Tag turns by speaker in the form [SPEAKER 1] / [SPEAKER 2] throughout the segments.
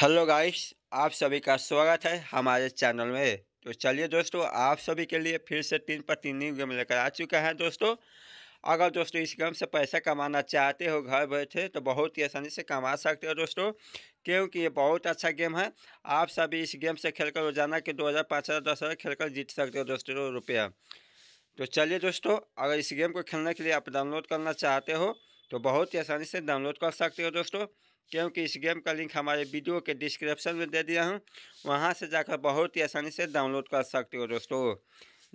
[SPEAKER 1] hello guys आप सभी का स्वागत है हमारे चैनल में तो चलिए दोस्तों आप सभी के लिए फिर से तीन पर तीन न्यू गेम लेकर आ चुका है दोस्तों अगर दोस्तों इस गेम से पैसा कमाना चाहते हो घर बैठे तो बहुत ही आसानी से कमा सकते हो दोस्तों क्योंकि ये बहुत अच्छा गेम है आप सभी इस गेम से खेल रोजाना के दो हज़ार पाँच हज़ार दस हज़ार जीत सकते हो दोस्तों रुपया तो चलिए दोस्तों अगर इस गेम को खेलने के लिए आप डाउनलोड करना चाहते हो तो बहुत ही आसानी से डाउनलोड कर सकते हो दोस्तों क्योंकि इस गेम का लिंक हमारे वीडियो के डिस्क्रिप्शन में दे दिया हूँ वहाँ से जाकर बहुत ही आसानी से डाउनलोड कर सकते हो दोस्तों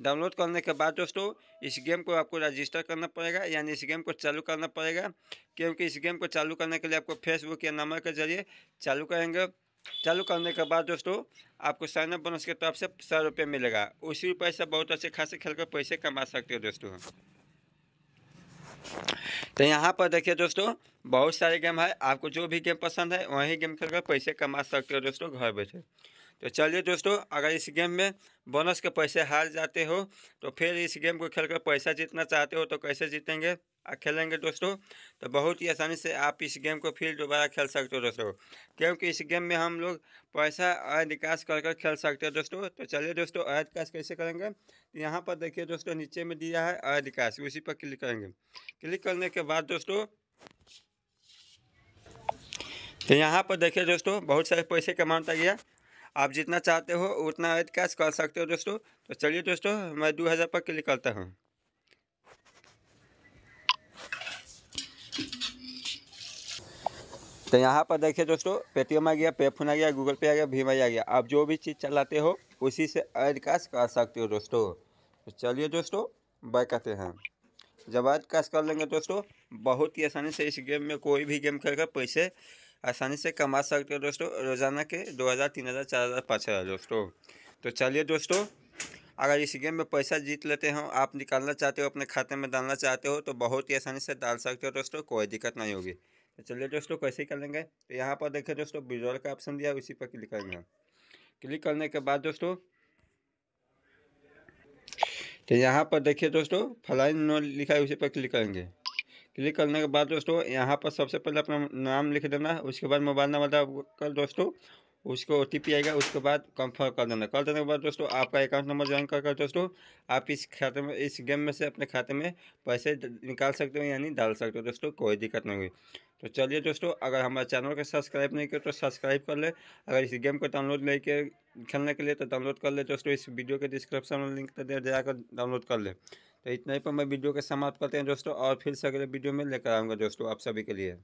[SPEAKER 1] डाउनलोड करने के बाद दोस्तों इस गेम को आपको रजिस्टर करना पड़ेगा यानी इस गेम को चालू करना पड़ेगा क्योंकि इस गेम को चालू करने के लिए आपको फेसबुक या नंबर के जरिए चालू करेंगे चालू करने के बाद दोस्तों आपको साइनअप बोनस के तरफ से सौ रुपये मिलेगा उसी रुपये से बहुत अच्छे खासे खेल कर पैसे कमा सकते हो दोस्तों तो यहाँ पर देखिए दोस्तों बहुत सारे गेम है आपको जो भी गेम पसंद है वही गेम खेलकर पैसे कमा सकते हो दोस्तों घर बैठे तो चलिए दोस्तों अगर इस गेम में बोनस के पैसे हार जाते हो तो फिर इस गेम को खेलकर पैसा जीतना चाहते हो तो कैसे जीतेंगे और खेलेंगे दोस्तों तो बहुत ही आसानी से आप इस गेम को फिर दोबारा खेल सकते हो दोस्तों क्योंकि इस गेम में हम लोग पैसा अवैध निकास कर कर खेल सकते हो दोस्तों तो चलिए दोस्तों अवैध निकास कैसे करेंगे तो यहाँ पर देखिए दोस्तों नीचे में दिया है अवैध निकास उसी पर क्लिक करेंगे क्लिक करने के बाद दोस्तों तो यहाँ पर देखिए दोस्तों बहुत सारे पैसे का अमाउंट आ गया आप जितना चाहते हो उतना ऐड कैश कर सकते हो दोस्तों तो चलिए दोस्तों मैं दो हज़ार पर क्लिक करता हूँ तो यहाँ पर देखिए दोस्तों पेटीएम आ गया पेफोन आ गया गूगल पे आ गया भीम आ गया आप जो भी चीज़ चलाते हो उसी से ऐड कैश कर सकते हो दोस्तों तो चलिए दोस्तों बाय कहते हैं जब ऐड कैश कर लेंगे दोस्तों बहुत ही आसानी से इस गेम में कोई भी गेम खेलकर पैसे आसानी से कमा सकते हो दोस्तों रोज़ाना के दो हज़ार तीन हज़ार चार हज़ार पाँच हज़ार दोस्तों तो चलिए दोस्तों अगर इस गेम में पैसा जीत लेते हो आप निकालना चाहते हो अपने खाते में डालना चाहते हो तो बहुत ही आसानी से डाल सकते हो दोस्तों कोई दिक्कत नहीं होगी तो चलिए दोस्तों कैसे कर लेंगे तो यहाँ पर देखिए दोस्तों विजोल का ऑप्शन दिया उसी पर क्लिक करेंगे क्लिक करने के बाद दोस्तों तो यहाँ पर देखिए दोस्तों फलाइन नोट लिखा है उसी पर क्लिक करेंगे क्लिक करने के बाद दोस्तों यहाँ पर सबसे पहले अपना नाम लिख देना उसके बाद मोबाइल नंबर कर दोस्तों उसको ओ आएगा उसके बाद कंफर्म कर देना कर देने के बाद दोस्तों आपका अकाउंट नंबर ज्वाइन कर कर दोस्तों आप इस खाते में इस गेम में से अपने खाते में पैसे निकाल सकते हो यानी डाल सकते हो दोस्तों कोई दिक्कत नहीं हुई तो चलिए दोस्तों अगर हमारे चैनल को सब्सक्राइब नहीं किया तो सब्सक्राइब कर ले अगर इस गेम को डाउनलोड नहीं किया खेलने के लिए तो डाउनलोड कर ले दोस्तों इस वीडियो के डिस्क्रिप्शन में लिंक दे जाकर डाउनलोड कर ले तो इतना ही पर मैं वीडियो के समाप्त करते हैं दोस्तों और फिर से अगले वीडियो में लेकर आऊँगा दोस्तों आप सभी के लिए